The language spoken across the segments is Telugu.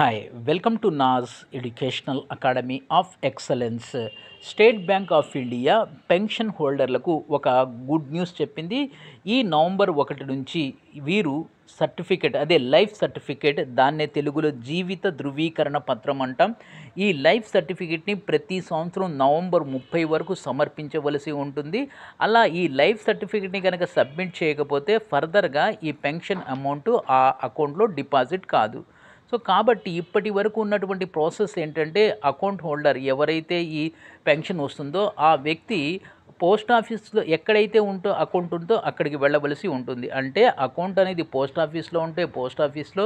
hi welcome to Nas educational academy of excellence State Bank of India pension హోల్డర్లకు ఒక గుడ్ న్యూస్ చెప్పింది ఈ నవంబర్ ఒకటి నుంచి వీరు సర్టిఫికేట్ అదే లైఫ్ సర్టిఫికేట్ దాన్నే తెలుగులో జీవిత ధృవీకరణ పత్రం అంటాం ఈ లైఫ్ సర్టిఫికేట్ని ప్రతి సంవత్సరం నవంబర్ ముప్పై వరకు సమర్పించవలసి ఉంటుంది అలా ఈ లైఫ్ సర్టిఫికేట్ని కనుక సబ్మిట్ చేయకపోతే ఫర్దర్గా ఈ పెన్షన్ అమౌంట్ ఆ అకౌంట్లో డిపాజిట్ కాదు సో కాబట్టి ఇప్పటి వరకు ఉన్నటువంటి ప్రాసెస్ ఏంటంటే అకౌంట్ హోల్డర్ ఎవరైతే ఈ పెన్షన్ వస్తుందో ఆ వ్యక్తి పోస్ట్ ఆఫీస్లో ఎక్కడైతే ఉంటో అకౌంట్ ఉంటో అక్కడికి వెళ్ళవలసి ఉంటుంది అంటే అకౌంట్ అనేది పోస్ట్ ఆఫీస్లో ఉంటే పోస్ట్ ఆఫీస్లో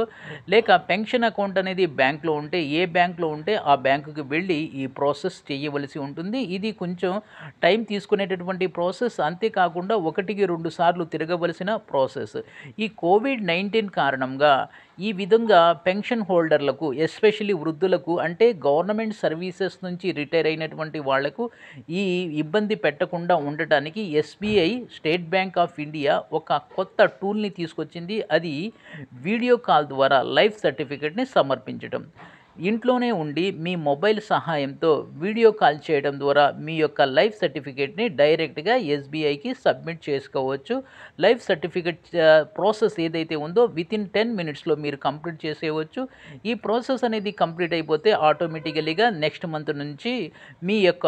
లేక పెన్షన్ అకౌంట్ అనేది బ్యాంక్లో ఉంటే ఏ బ్యాంక్లో ఉంటే ఆ బ్యాంకుకి వెళ్ళి ఈ ప్రాసెస్ చేయవలసి ఉంటుంది ఇది కొంచెం టైం తీసుకునేటటువంటి ప్రాసెస్ అంతేకాకుండా ఒకటికి రెండు సార్లు తిరగవలసిన ప్రాసెస్ ఈ కోవిడ్ నైన్టీన్ కారణంగా ఈ విధంగా పెన్షన్ హోల్డర్లకు ఎస్పెషలీ వృద్ధులకు అంటే గవర్నమెంట్ సర్వీసెస్ నుంచి రిటైర్ అయినటువంటి వాళ్లకు ఈ ఇబ్బంది పెట్టకుండా లేకుండా ఉండటానికి SBI State Bank of India ఒక కొత్త టూల్ని తీసుకొచ్చింది అది వీడియో కాల్ ద్వారా లైఫ్ సర్టిఫికెట్ని సమర్పించడం ఇంట్లోనే ఉండి మీ మొబైల్ సహాయంతో వీడియో కాల్ చేయడం ద్వారా మీ యొక్క లైఫ్ సర్టిఫికేట్ని డైరెక్ట్గా ఎస్బీఐకి సబ్మిట్ చేసుకోవచ్చు లైఫ్ సర్టిఫికేట్ ప్రాసెస్ ఏదైతే ఉందో విత్ ఇన్ టెన్ మినిట్స్లో మీరు కంప్లీట్ చేసేయవచ్చు ఈ ప్రాసెస్ అనేది కంప్లీట్ అయిపోతే ఆటోమేటికలీగా నెక్స్ట్ మంత్ నుంచి మీ యొక్క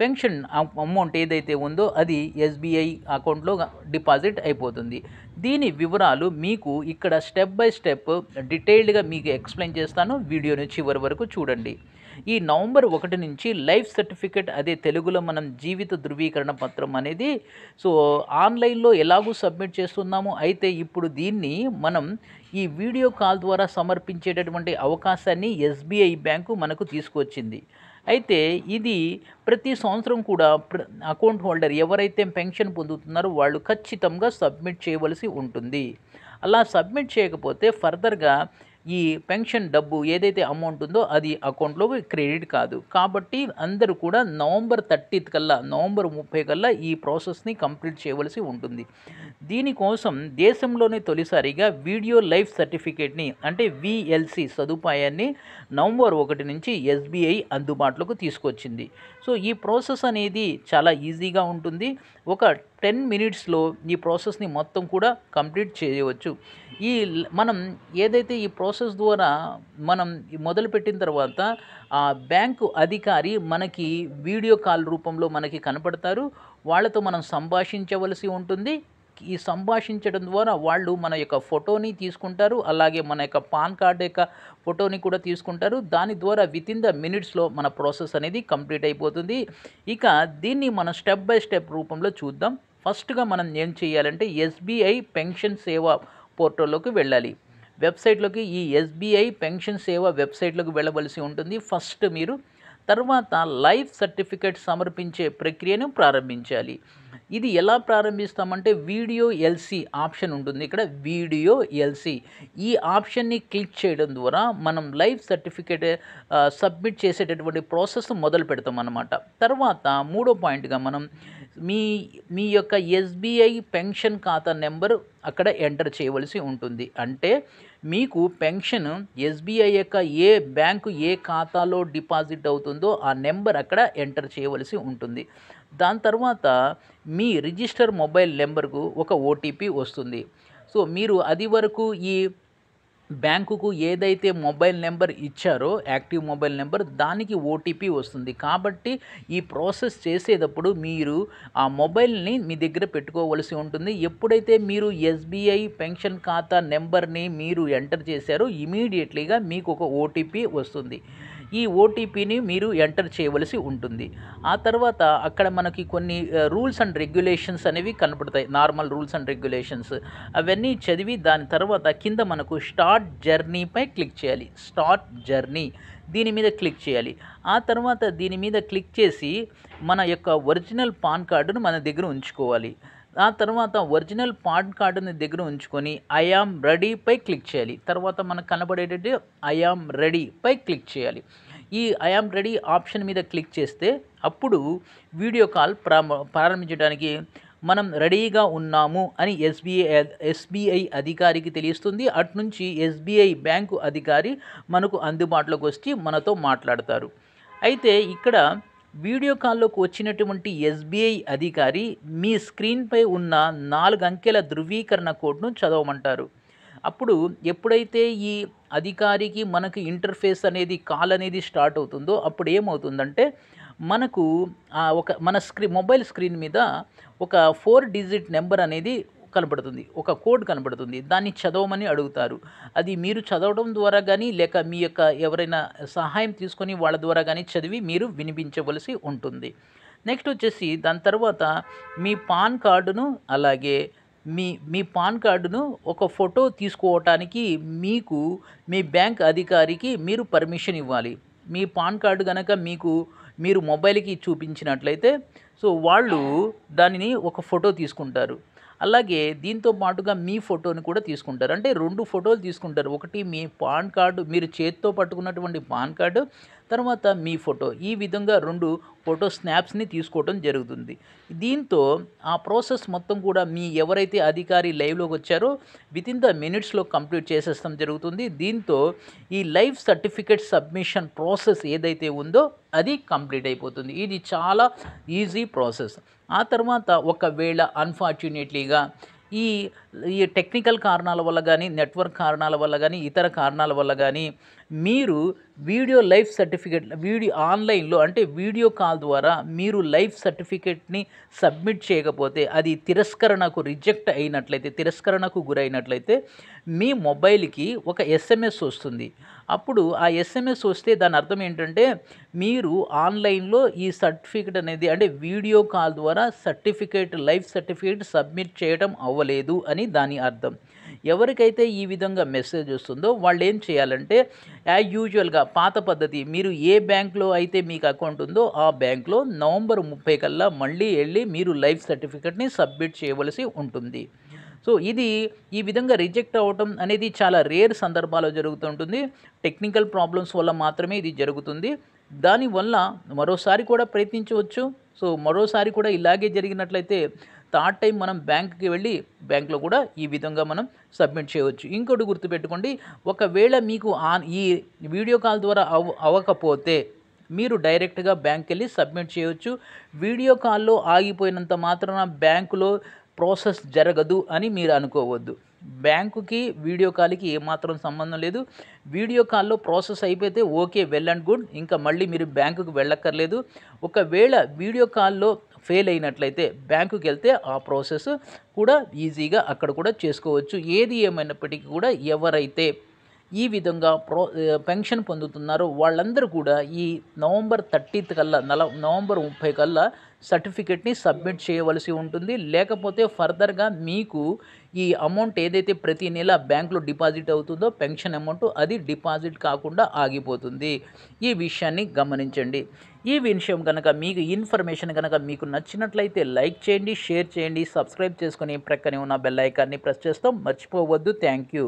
పెన్షన్ అమౌంట్ ఏదైతే ఉందో అది ఎస్బీఐ అకౌంట్లో డిపాజిట్ అయిపోతుంది దీని వివరాలు మీకు ఇక్కడ స్టెప్ బై స్టెప్ డీటెయిల్డ్గా మీకు ఎక్స్ప్లెయిన్ చేస్తాను వీడియోని చివరి వరకు చూడండి ఈ నవంబర్ ఒకటి నుంచి లైఫ్ సర్టిఫికేట్ అదే తెలుగులో మనం జీవిత ధృవీకరణ పత్రం అనేది సో ఆన్లైన్లో ఎలాగూ సబ్మిట్ చేస్తున్నాము అయితే ఇప్పుడు దీన్ని మనం ఈ వీడియో కాల్ ద్వారా సమర్పించేటటువంటి అవకాశాన్ని ఎస్బీఐ బ్యాంకు మనకు తీసుకొచ్చింది అయితే ఇది ప్రతి సంవత్సరం కూడా అకౌంట్ హోల్డర్ ఎవరైతే పెన్షన్ పొందుతున్నారో వాళ్ళు ఖచ్చితంగా సబ్మిట్ చేయవలసి ఉంటుంది అలా సబ్మిట్ చేయకపోతే ఫర్దర్గా ఈ పెన్షన్ డబ్బు ఏదైతే అమౌంట్ ఉందో అది అకౌంట్లో క్రెడిట్ కాదు కాబట్టి అందరూ కూడా నవంబర్ థర్టీత్ కల్లా నవంబర్ ముప్పై కల్లా ఈ ప్రాసెస్ని కంప్లీట్ చేయవలసి ఉంటుంది దీనికోసం దేశంలోనే తొలిసారిగా వీడియో లైఫ్ సర్టిఫికేట్ని అంటే విఎల్సి సదుపాయాన్ని నవంబర్ ఒకటి నుంచి ఎస్బీఐ అందుబాటులోకి తీసుకొచ్చింది సో ఈ ప్రాసెస్ అనేది చాలా ఈజీగా ఉంటుంది ఒక టెన్ మినిట్స్లో ఈ ప్రాసెస్ని మొత్తం కూడా కంప్లీట్ చేయవచ్చు ఈ మనం ఏదైతే ఈ ప్రాసెస్ ద్వారా మనం మొదలుపెట్టిన తర్వాత ఆ బ్యాంకు అధికారి మనకి వీడియో కాల్ రూపంలో మనకి కనపడతారు వాళ్ళతో మనం సంభాషించవలసి ఉంటుంది ఈ సంభాషించడం ద్వారా వాళ్ళు మన యొక్క ఫోటోని తీసుకుంటారు అలాగే మన యొక్క పాన్ కార్డ్ యొక్క ఫోటోని కూడా తీసుకుంటారు దాని ద్వారా విత్ ఇన్ ద మినిట్స్లో మన ప్రాసెస్ అనేది కంప్లీట్ అయిపోతుంది ఇక దీన్ని మనం స్టెప్ బై స్టెప్ రూపంలో చూద్దాం ఫస్ట్గా మనం ఏం చేయాలంటే ఎస్బీఐ పెన్షన్ సేవా పోర్టల్లోకి వెళ్ళాలి వెబ్సైట్లోకి ఈ ఎస్బీఐ పెన్షన్ సేవ వెబ్సైట్లోకి వెళ్ళవలసి ఉంటుంది ఫస్ట్ మీరు తర్వాత లైఫ్ సర్టిఫికేట్ సమర్పించే ప్రక్రియను ప్రారంభించాలి ఇది ఎలా ప్రారంభిస్తామంటే వీడియో ఎల్సీ ఆప్షన్ ఉంటుంది ఇక్కడ వీడియో ఎల్సీ ఈ ఆప్షన్ని క్లిక్ చేయడం ద్వారా మనం లైఫ్ సర్టిఫికేట్ సబ్మిట్ చేసేటటువంటి ప్రాసెస్ మొదలు పెడతాం అన్నమాట తర్వాత మూడో పాయింట్గా మనం మీ మీ యొక్క ఎస్బీఐ పెన్షన్ ఖాతా నెంబర్ అక్కడ ఎంటర్ చేయవలసి ఉంటుంది అంటే మీకు పెన్షన్ ఎస్బీఐ యొక్క ఏ బ్యాంకు ఏ ఖాతాలో డిపాజిట్ అవుతుందో ఆ నెంబర్ అక్కడ ఎంటర్ చేయవలసి ఉంటుంది దాని తర్వాత మీ రిజిస్టర్ మొబైల్ నెంబర్కు ఒక ఓటీపీ వస్తుంది సో మీరు అది వరకు ఈ బ్యాంకుకు ఏదైతే మొబైల్ నెంబర్ ఇచ్చారో యాక్టివ్ మొబైల్ నెంబర్ దానికి ఓటీపీ వస్తుంది కాబట్టి ఈ ప్రాసెస్ చేసేటప్పుడు మీరు ఆ మొబైల్ని మీ దగ్గర పెట్టుకోవలసి ఉంటుంది ఎప్పుడైతే మీరు ఎస్బీఐ పెన్షన్ ఖాతా నెంబర్ని మీరు ఎంటర్ చేశారో ఇమీడియట్లీగా మీకు ఒక ఓటీపీ వస్తుంది ఈ ఓటీపీని మీరు ఎంటర్ చేయవలసి ఉంటుంది ఆ తర్వాత అక్కడ మనకి కొన్ని రూల్స్ అండ్ రెగ్యులేషన్స్ అనేవి కనపడతాయి నార్మల్ రూల్స్ అండ్ రెగ్యులేషన్స్ అవన్నీ చదివి దాని తర్వాత కింద మనకు స్టార్ట్ జర్నీపై క్లిక్ చేయాలి స్టార్ట్ జర్నీ దీని మీద క్లిక్ చేయాలి ఆ తర్వాత దీని మీద క్లిక్ చేసి మన యొక్క ఒరిజినల్ పాన్ కార్డును మన దగ్గర ఉంచుకోవాలి ఆ తర్వాత ఒరిజినల్ పాన్ కార్డుని దగ్గర ఉంచుకొని ఐఆమ్ రెడీపై క్లిక్ చేయాలి తర్వాత మనకు కనబడేటట్టు ఐఆమ్ రెడీపై క్లిక్ చేయాలి ఈ ఐఆమ్ రెడీ ఆప్షన్ మీద క్లిక్ చేస్తే అప్పుడు వీడియో కాల్ ప్రారంభించడానికి మనం రెడీగా ఉన్నాము అని ఎస్బీఐ ఎస్బీఐ అధికారికి తెలుస్తుంది అటునుంచి ఎస్బీఐ బ్యాంకు అధికారి మనకు అందుబాటులోకి వచ్చి మనతో మాట్లాడతారు అయితే ఇక్కడ వీడియో కాల్లోకి వచ్చినటువంటి ఎస్బీఐ అధికారి మీ స్క్రీన్పై ఉన్న నాలుగు అంకెల ధృవీకరణ కోడ్ను చదవమంటారు అప్పుడు ఎప్పుడైతే ఈ అధికారికి మనకు ఇంటర్ఫేస్ అనేది కాల్ అనేది స్టార్ట్ అవుతుందో అప్పుడు ఏమవుతుందంటే మనకు ఒక మన స్క్రీ మొబైల్ స్క్రీన్ మీద ఒక ఫోర్ డిజిట్ నెంబర్ అనేది కనబడుతుంది ఒక కోడ్ కనబడుతుంది దాన్ని చదవమని అడుగుతారు అది మీరు చదవడం ద్వారా కానీ లేక మీ యొక్క ఎవరైనా సహాయం తీసుకొని వాళ్ళ ద్వారా కానీ చదివి మీరు వినిపించవలసి ఉంటుంది నెక్స్ట్ వచ్చేసి దాని తర్వాత మీ పాన్ కార్డును అలాగే మీ మీ పాన్ కార్డును ఒక ఫోటో తీసుకోవటానికి మీకు మీ బ్యాంక్ అధికారికి మీరు పర్మిషన్ ఇవ్వాలి మీ పాన్ కార్డు కనుక మీకు మీరు మొబైల్కి చూపించినట్లయితే సో వాళ్ళు దానిని ఒక ఫోటో తీసుకుంటారు అలాగే దీంతో పాటుగా మీ ఫోటోని కూడా తీసుకుంటారు అంటే రెండు ఫోటోలు తీసుకుంటారు ఒకటి మీ పాన్ కార్డు మీరు చేతితో పట్టుకున్నటువంటి పాన్ కార్డు తర్వాత మీ ఫోటో ఈ విధంగా రెండు ఫోటో స్నాప్స్ని తీసుకోవడం జరుగుతుంది దీంతో ఆ ప్రాసెస్ మొత్తం కూడా మీ ఎవరైతే అధికారి లైవ్లోకి వచ్చారో విత్ ఇన్ ద మినిట్స్లో కంప్లీట్ చేసేస్తాం జరుగుతుంది దీంతో ఈ లైవ్ సర్టిఫికేట్ సబ్మిషన్ ప్రాసెస్ ఏదైతే ఉందో అది కంప్లీట్ అయిపోతుంది ఇది చాలా ఈజీ ప్రాసెస్ ఆ తర్వాత ఒకవేళ అన్ఫార్చునేట్లీగా ఈ ఈ టెక్నికల్ కారణాల వల్ల కానీ నెట్వర్క్ కారణాల వల్ల కానీ ఇతర కారణాల వల్ల కానీ మీరు వీడియో లైఫ్ సర్టిఫికేట్ వీడియో ఆన్లైన్లో అంటే వీడియో కాల్ ద్వారా మీరు లైఫ్ సర్టిఫికేట్ని సబ్మిట్ చేయకపోతే అది తిరస్కరణకు రిజెక్ట్ అయినట్లయితే తిరస్కరణకు గురైనట్లయితే మీ మొబైల్కి ఒక ఎస్ఎంఎస్ వస్తుంది అప్పుడు ఆ ఎస్ఎంఎస్ వస్తే దాని అర్థం ఏంటంటే మీరు ఆన్లైన్లో ఈ సర్టిఫికేట్ అనేది అంటే వీడియో కాల్ ద్వారా సర్టిఫికేట్ లైఫ్ సర్టిఫికేట్ సబ్మిట్ చేయడం అవ్వలేదు అని దాని అర్థం ఎవరికైతే ఈ విధంగా మెసేజ్ వస్తుందో వాళ్ళు ఏం చేయాలంటే యాజ్ యూజువల్గా పాత పద్ధతి మీరు ఏ బ్యాంక్లో అయితే మీకు అకౌంట్ ఉందో ఆ బ్యాంక్లో నవంబర్ ముప్పై కల్లా మళ్ళీ వెళ్ళి మీరు లైఫ్ సర్టిఫికెట్ని సబ్మిట్ చేయవలసి ఉంటుంది సో ఇది ఈ విధంగా రిజెక్ట్ అవ్వటం అనేది చాలా రేర్ సందర్భాల్లో జరుగుతుంటుంది టెక్నికల్ ప్రాబ్లమ్స్ వల్ల మాత్రమే ఇది జరుగుతుంది దానివల్ల మరోసారి కూడా ప్రయత్నించవచ్చు సో మరోసారి కూడా ఇలాగే జరిగినట్లయితే థర్డ్ టైం మనం బ్యాంక్కి వెళ్ళి బ్యాంక్లో కూడా ఈ విధంగా మనం సబ్మిట్ చేయవచ్చు ఇంకోటి గుర్తుపెట్టుకోండి ఒకవేళ మీకు ఈ వీడియో కాల్ ద్వారా అవ అవ్వకపోతే మీరు డైరెక్ట్గా బ్యాంక్కి వెళ్ళి సబ్మిట్ చేయవచ్చు వీడియో కాల్లో ఆగిపోయినంత మాత్రాన బ్యాంకులో ప్రాసెస్ జరగదు అని మీరు అనుకోవద్దు బ్యాంకుకి వీడియో కాల్కి ఏమాత్రం సంబంధం లేదు వీడియో కాల్లో ప్రాసెస్ అయిపోతే ఓకే వెల్ అండ్ గుడ్ ఇంకా మళ్ళీ మీరు బ్యాంకుకి వెళ్ళక్కర్లేదు ఒకవేళ వీడియో కాల్లో ఫెయిల్ అయినట్లయితే బ్యాంకుకి వెళ్తే ఆ ప్రాసెస్ కూడా ఈజీగా అక్కడ కూడా చేసుకోవచ్చు ఏది ఏమైనప్పటికీ కూడా ఎవరైతే ఈ విధంగా ప్రో పెన్షన్ పొందుతున్నారు వాళ్ళందరూ కూడా ఈ నవంబర్ థర్టీత్ కల్లా నల నవంబర్ ముప్పై కల్లా సర్టిఫికెట్ని సబ్మిట్ చేయవలసి ఉంటుంది లేకపోతే ఫర్దర్గా మీకు ఈ అమౌంట్ ఏదైతే ప్రతి నెల బ్యాంకులో డిపాజిట్ అవుతుందో పెన్షన్ అమౌంట్ అది డిపాజిట్ కాకుండా ఆగిపోతుంది ఈ విషయాన్ని గమనించండి ఈ విషయం కనుక మీకు ఇన్ఫర్మేషన్ కనుక మీకు నచ్చినట్లయితే లైక్ చేయండి షేర్ చేయండి సబ్స్క్రైబ్ చేసుకుని ప్రక్కనే ఉన్న బెల్ ఐకాన్ని ప్రెస్ చేస్తాం మర్చిపోవద్దు థ్యాంక్ యూ